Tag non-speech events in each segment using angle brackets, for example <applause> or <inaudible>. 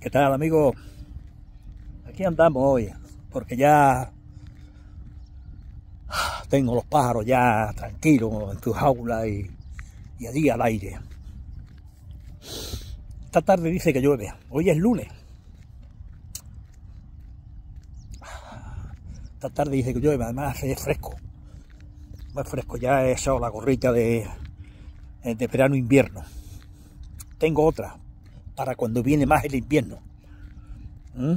¿Qué tal amigo, Aquí andamos hoy, porque ya tengo los pájaros ya tranquilos en tu jaula y, y allí al aire. Esta tarde dice que llueve, hoy es lunes. Esta tarde dice que llueve, además es fresco. Más fresco ya he echado la gorrita de, de verano-invierno. E tengo otra, para cuando viene más el invierno. ¿Mm?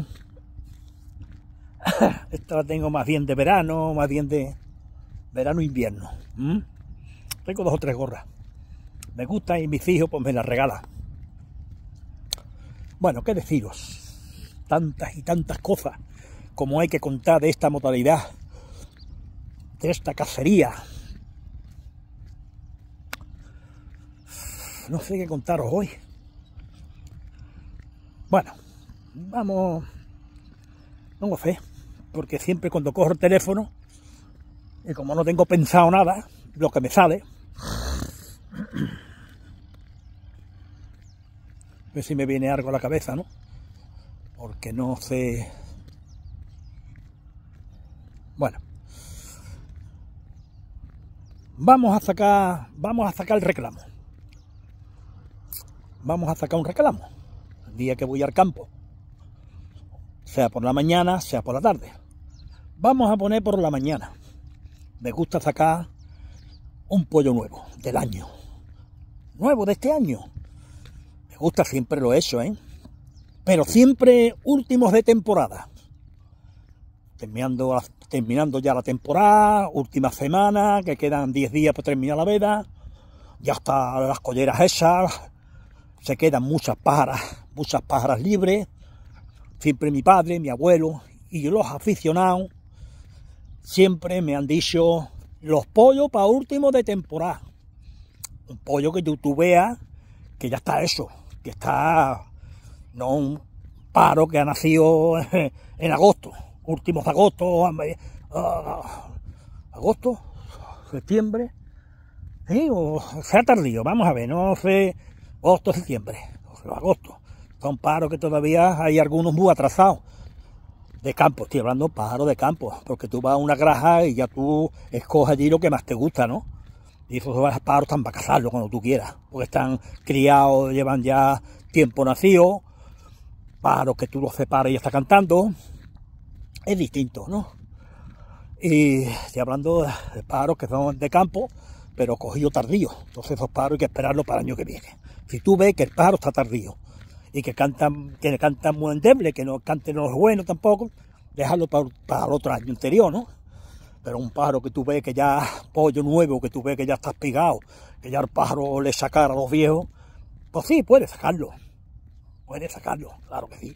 <laughs> Esta la tengo más bien de verano, más bien de verano-invierno. ¿Mm? Tengo dos o tres gorras. Me gusta y mis hijos pues me las regalan. Bueno, qué deciros. Tantas y tantas cosas como hay que contar de esta modalidad, de esta cacería. No sé qué contaros hoy. Bueno, vamos, tengo fe, porque siempre cuando cojo el teléfono, y como no tengo pensado nada, lo que me sale, a ver si me viene algo a la cabeza, ¿no? Porque no sé... Bueno. Vamos a sacar, vamos a sacar el reclamo. Vamos a sacar un reclamo día que voy al campo, sea por la mañana, sea por la tarde. Vamos a poner por la mañana. Me gusta sacar un pollo nuevo del año. Nuevo de este año. Me gusta, siempre lo he hecho, ¿eh? Pero siempre últimos de temporada. Terminando, terminando ya la temporada, última semana, que quedan 10 días para terminar la veda. Ya hasta las colleras esas, se quedan muchas pájaras, muchas pájaras libres. Siempre mi padre, mi abuelo y los aficionados siempre me han dicho los pollos para último de temporada. Un pollo que tú, que ya está eso, que está no un paro que ha nacido <laughs> en agosto, últimos de agosto, eh, ah, agosto, septiembre, ¿sí? o sea tardío, vamos a ver, no sé agosto, septiembre, agosto. Son paros que todavía hay algunos muy atrasados de campo. Estoy hablando pájaros de campo, porque tú vas a una granja y ya tú escoges allí lo que más te gusta, ¿no? Y esos pájaros están para cuando tú quieras, porque están criados, llevan ya tiempo nacido. Pájaros que tú los separas y ya está cantando. Es distinto, ¿no? Y estoy hablando de pájaros que son de campo, pero cogido tardío. Entonces esos pájaros hay que esperarlos para el año que viene. Si tú ves que el pájaro está tardío y que cantan, que cantan muy endeble, que no canten los buenos tampoco, déjalo para, el otro año anterior, ¿no? Pero un pájaro que tú ves que ya pollo nuevo, que tú ves que ya está espigado, que ya el pájaro le sacara a los viejos, pues sí, puedes sacarlo. Puede sacarlo, claro que sí.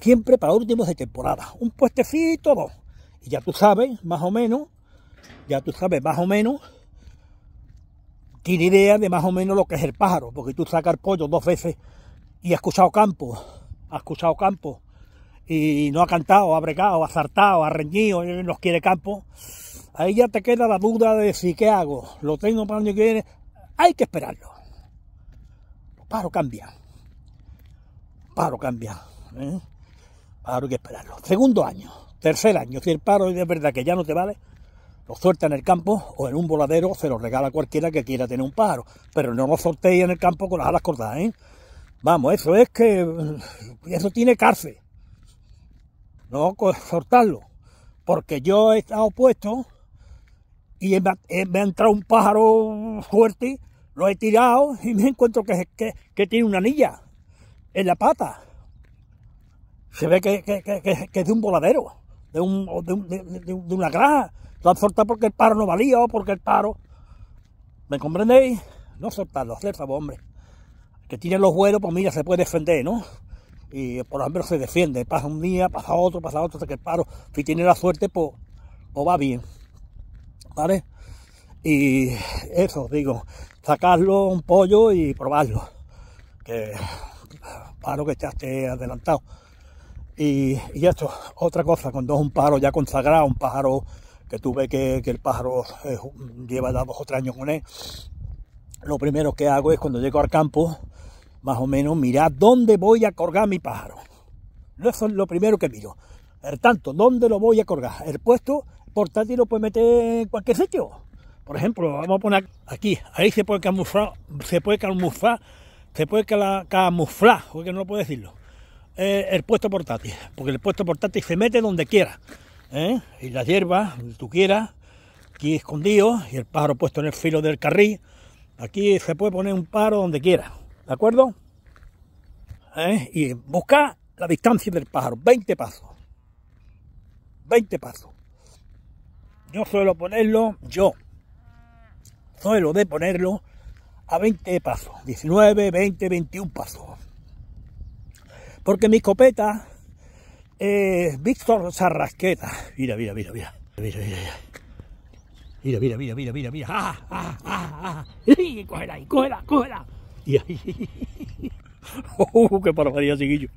Siempre para últimos de temporada. Un puestecito, dos. Y ya tú sabes, más o menos, ya tú sabes más o menos tiene idea de más o menos lo que es el pájaro, porque tú sacas el pollo dos veces y has escuchado campo, has escuchado campo, y no ha cantado, ha bregado, ha saltado, ha reñido, no quiere campo, ahí ya te queda la duda de si qué hago, lo tengo para el año que viene, hay que esperarlo. Los pájaros cambian, paro cambia. ¿eh? hay que esperarlo. Segundo año, tercer año, si el paro es de verdad que ya no te vale, lo suelta en el campo o en un voladero, se lo regala a cualquiera que quiera tener un pájaro. Pero no lo soltéis en el campo con las alas cortadas, ¿eh? Vamos, eso es que... Mm, eso tiene cárcel. No soltarlo. Porque yo he estado puesto y me ha entrado un pájaro fuerte, lo he tirado y me encuentro que, que, tiene una anilla en la pata. Se ve que, es de un voladero, de, un, de, un, de una granja han soltado porque el paro no valía o porque el paro. ¿Me comprendéis? No soltarlo, hacer favor, hombre. Que tiene los vuelos, pues mira, se puede defender, ¿no? Y por lo menos se defiende. Pasa un día, pasa otro, pasa otro, hasta que el paro, si tiene la suerte, pues, pues, va bien. ¿Vale? Y eso, digo, sacarlo un pollo y probarlo. Que paro que ya esté adelantado. Y, y esto, otra cosa, cuando es un paro ya consagrado, un pájaro que tuve que, que el pájaro eh, lleva dos o tres años con él, lo primero que hago es cuando llego al campo, más o menos, mirar dónde voy a colgar mi pájaro. Eso es lo primero que miro. Por tanto, ¿dónde lo voy a colgar? El puesto portátil lo puede meter en cualquier sitio. Por ejemplo, vamos a poner aquí, ahí se puede camuflar, se puede camuflar, se puede camuflar, porque no lo puedo decirlo, eh, el puesto portátil, porque el puesto portátil se mete donde quiera. ¿eh? y la hierba tú quieras, aquí escondido, y el pájaro puesto en el filo del carril. Aquí se puede poner un paro donde quiera, ¿de acuerdo? ¿Eh? Y busca la distancia del pájaro, 20 pasos. 20 pasos. Yo suelo ponerlo, yo suelo de ponerlo a 20 pasos, 19, 20, 21 pasos. Porque mi escopeta eh, Víctor Sarrasqueta. Mira, mira, mira, mira. Mira, mira, mira. Mira, mira, mira, mira, mira, mira. ¡Ah, ah, ah, ah! ah cógela ahí, cógela, cógela! Y ahí. <laughs> Uh, qué barbaridad, chiquillo!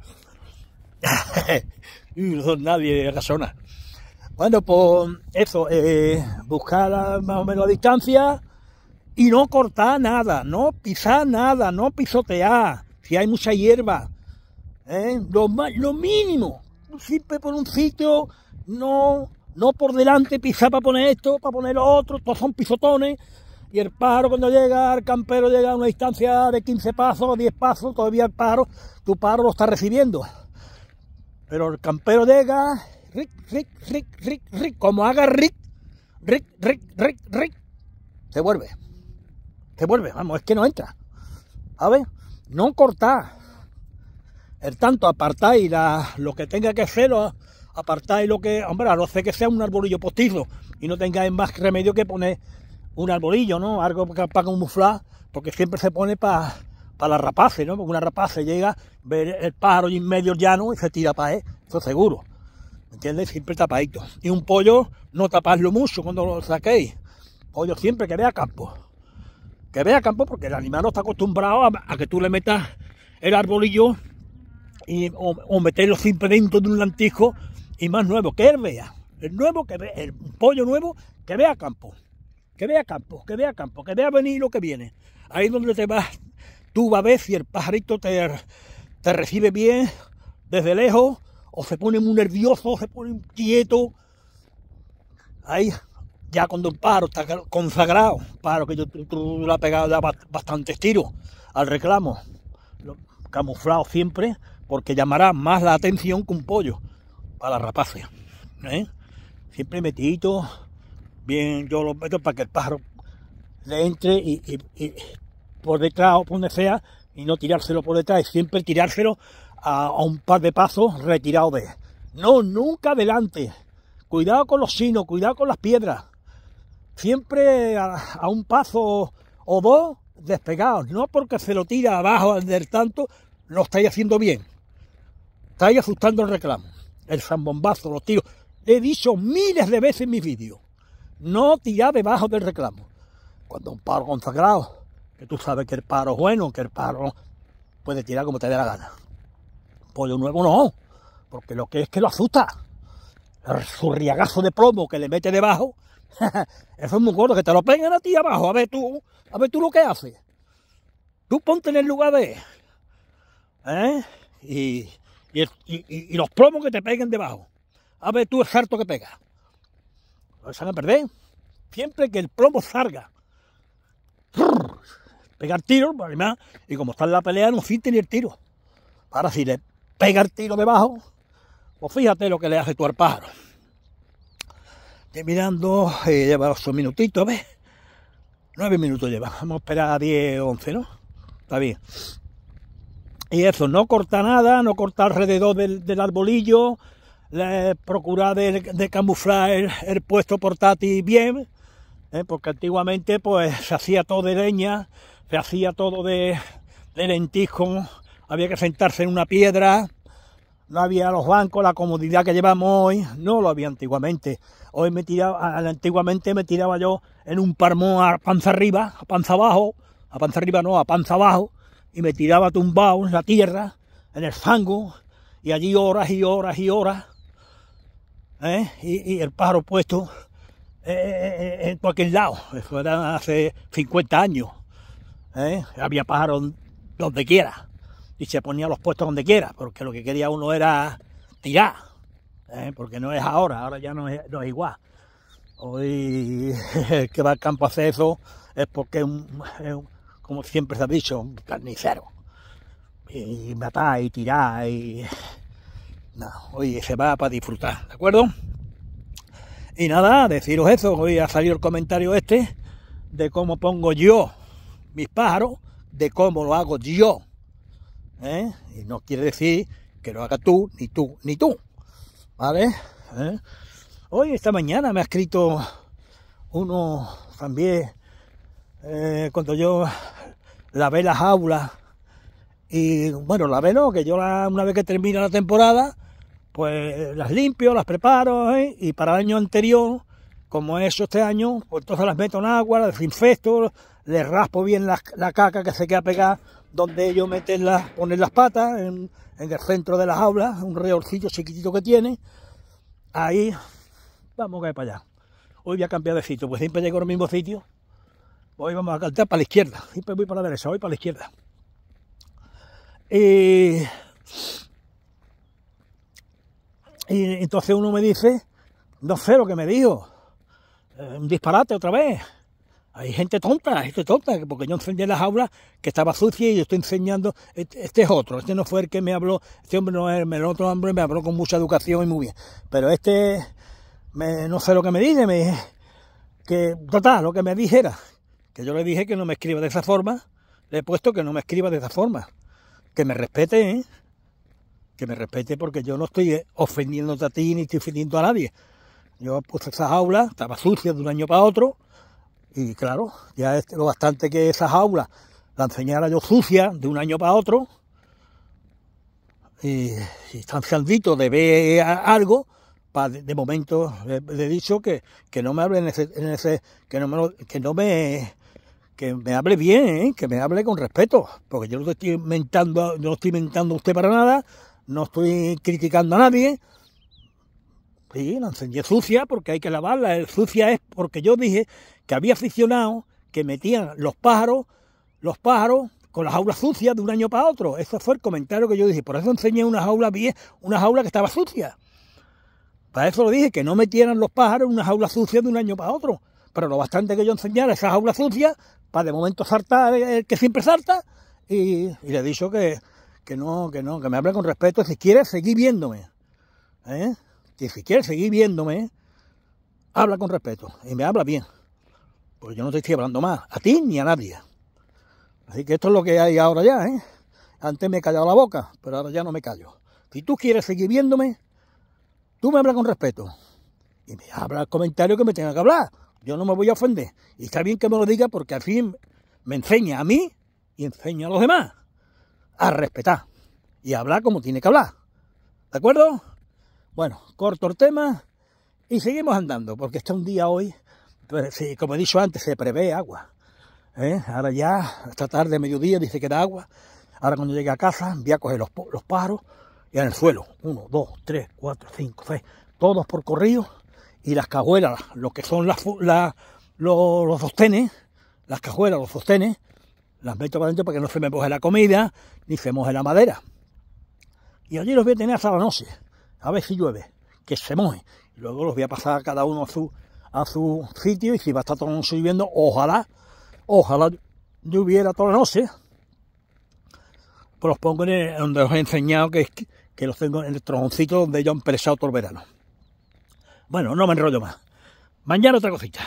no, <laughs> nadie razona. Bueno, pues eso, eh, buscar más o menos la distancia y no cortar nada, no pisar nada, no pisotear. Si hay mucha hierba, ¿eh? lo, lo mínimo, Siempre por un sitio, no, no por delante pisar para poner esto, para poner otro, todos son pisotones. Y el pájaro cuando llega, el campero llega a una distancia de 15 pasos, 10 pasos, todavía el paro, tu paro lo está recibiendo. Pero el campero llega, ric, ric, ric, ric, ric, como haga ric, ric, ric, ric, ric, se vuelve. se vuelve, vamos, es que no entra. A ver, no cortar el tanto apartáis la, lo que tenga que ser, apartáis lo que, hombre, a no que sea un arbolillo postizo y no tengáis más remedio que poner un arbolillo, ¿no? Algo para camuflar, porque siempre se pone para pa las rapaces, ¿no? Porque una rapace llega, ve el pájaro en medio llano y se tira para él, eso seguro. ¿Entiendes? Siempre tapadito. Y un pollo, no tapadlo mucho cuando lo saquéis. Pollo siempre que vea campo. Que vea campo porque el animal no está acostumbrado a, a que tú le metas el arbolillo y, o, meterlo siempre dentro de un lantijo y más nuevo, que él vea, el nuevo que vea, el pollo nuevo que vea campo, que vea campo, que vea campo, que vea venir lo que viene. Ahí es donde te vas, tú vas a ver si el pajarito te, recibe bien desde lejos o se pone muy nervioso, se pone quieto. Ahí, ya cuando el paro está consagrado, paro que yo tú, he la pegado bastantes tiros al reclamo, camuflado siempre, porque llamará más la atención que un pollo para rapaces. ¿eh? Siempre metido, bien yo lo meto para que el pájaro le entre y, por detrás o por donde sea y no tirárselo por detrás, siempre tirárselo a, un par de pasos retirado de No, nunca adelante. Cuidado con los sinos, cuidado con las piedras. Siempre a, un paso o dos despegados, no porque se lo tira abajo al del tanto, lo estáis haciendo bien ahí asustando el reclamo. El zambombazo, los tiros. He dicho miles de veces en mis vídeos. No tirar debajo del reclamo. Cuando un paro consagrado, que tú sabes que el paro es bueno, que el paro puede tirar como te dé la gana. Pollo nuevo no, porque lo que es que lo asusta. El riagazo de plomo que le mete debajo, <laughs> eso es muy gordo, que te lo peguen a ti abajo, a ver tú, a ver tú lo que haces. Tú ponte en el lugar de... ¿eh? Y y, los plomos que te peguen debajo. A ver tú el sarto que pega. Lo van a perder. Siempre que el plomo salga. Pegar tiro, pues, y como está en la pelea, no siente ni el tiro. Ahora, si le pega el tiro debajo, pues fíjate lo que le hace tu al pájaro. Estoy mirando, eh, lleva minutito, minutitos, ¿ves? Nueve minutos lleva. Vamos a esperar a 10, 11, ¿no? Está bien. Y eso, no corta nada, no corta alrededor del, arbolillo, procura procurar de, camuflar el, puesto portátil bien, ¿eh? porque antiguamente pues se hacía todo de leña, se hacía todo de, de lentijo, había que sentarse en una piedra, no había los bancos, la comodidad que llevamos hoy, no lo había antiguamente. Hoy me tiraba, antiguamente me tiraba yo en un parmón a panza arriba, a panza abajo, a panza arriba no, a panza abajo, y me tiraba tumbado en la tierra, en el fango, y allí horas y horas y horas, ¿eh? y, el pájaro puesto eh, eh, en cualquier lado, eso era hace 50 años, había pájaros donde quiera, y se ponía los puestos donde quiera, porque lo que quería uno era tirar, porque no es ahora, ahora ya no es, igual. Hoy <laughs> el que va al campo a hacer eso es porque es un como siempre se ha dicho, un carnicero. Y matar y tirar y... No, hoy se va para disfrutar, ¿de acuerdo? Y nada, deciros eso, hoy ha salido el comentario este de cómo pongo yo mis pájaros, de cómo lo hago yo. ¿eh? Y no quiere decir que lo haga tú, ni tú, ni tú. ¿Vale? ¿Eh? Hoy, esta mañana, me ha escrito uno también eh, cuando yo lavé las aulas y bueno, lavé no, que yo una vez que termina la temporada, pues las limpio, las preparo ¿eh? y para el año anterior, como eso este año, pues entonces las meto en agua, las desinfecto, le raspo bien la, caca que se queda pegada donde ellos meten las, ponen las patas en, el centro de las aulas, un reorcillo chiquitito que tiene. Ahí, vamos a ir para allá. Hoy voy a cambiar de sitio, pues siempre llego al mismo sitio Hoy vamos a cantar para la izquierda. Siempre voy para la derecha, voy para la izquierda. Eh, y, entonces uno me dice, no sé lo que me dijo. Eh, un disparate otra vez. Hay gente tonta, hay gente tonta, porque yo enseñé las aulas que estaba sucia y yo estoy enseñando, este, este, es otro, este no fue el que me habló, este hombre no es el otro hombre, me habló con mucha educación y muy bien, pero este, no sé lo que me dice, me dije, que total, lo que me dijera, que yo le dije que no me escriba de esa forma, le he puesto que no me escriba de esa forma, que me respete, ¿eh? que me respete porque yo no estoy eh, ofendiendo a ti ni estoy ofendiendo a nadie. Yo puse esa jaula, estaba sucia de un año para otro, y claro, ya es lo bastante que esa jaula la enseñara yo sucia de un año para otro, y, tan saldito de ver algo, de, momento le, he dicho que, no me hable en ese, que no que no me que me hable bien, ¿eh? que me hable con respeto, porque yo no estoy mentando no estoy inventando a usted para nada, no estoy criticando a nadie. Sí, la enseñé sucia porque hay que lavarla, el eh, sucia es porque yo dije que había aficionado... que metían los pájaros, los pájaros con las jaulas sucias de un año para otro. ...eso fue el comentario que yo dije, por eso enseñé una jaula bien, una jaula que estaba sucia. Para eso lo dije, que no metieran los pájaros en una jaula sucia de un año para otro. Pero lo bastante que yo enseñara esas jaulas sucias para de momento salta el que siempre salta, y, le he dicho que, que, no, que no, que me hable con respeto, si quiere seguir viéndome, ¿eh? si quiere seguir viéndome, habla con respeto, y me habla bien, porque yo no te estoy hablando más, a ti ni a nadie. Así que esto es lo que hay ahora ya, ¿eh? Antes me he callado la boca, pero ahora ya no me callo. Si tú quieres seguir viéndome, tú me hablas con respeto. Y me habla el comentario que me tenga que hablar. Yo no me voy a ofender. Y está bien que me lo diga porque al fin me enseña a mí y enseña a los demás a respetar y a hablar como tiene que hablar. ¿De acuerdo? Bueno, corto el tema y seguimos andando porque está un día hoy, pues, como he dicho antes, se prevé agua. ¿eh? Ahora ya, esta tarde, mediodía, dice que da agua. Ahora cuando llegue a casa voy a coger los, los pájaros y en el suelo. Uno, dos, tres, cuatro, cinco, seis. Todos por corrido y las cajuelas, lo que son los, sostenes, las cajuelas, los sostenes, las meto para adentro para que no se me moje la comida ni se moje la madera. Y allí los voy a tener hasta la noche, a ver si llueve, que se moje. Y luego los voy a pasar cada uno a su, a su sitio y si va a estar todo lloviendo, ojalá, ojalá lluviera toda la noche. Pues los pongo en donde os he enseñado que, que los tengo en el trojoncito donde yo he empezado todo el verano. Bueno, no me enrollo más. Mañana otra cosita.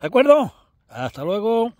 ¿De acuerdo? Hasta luego.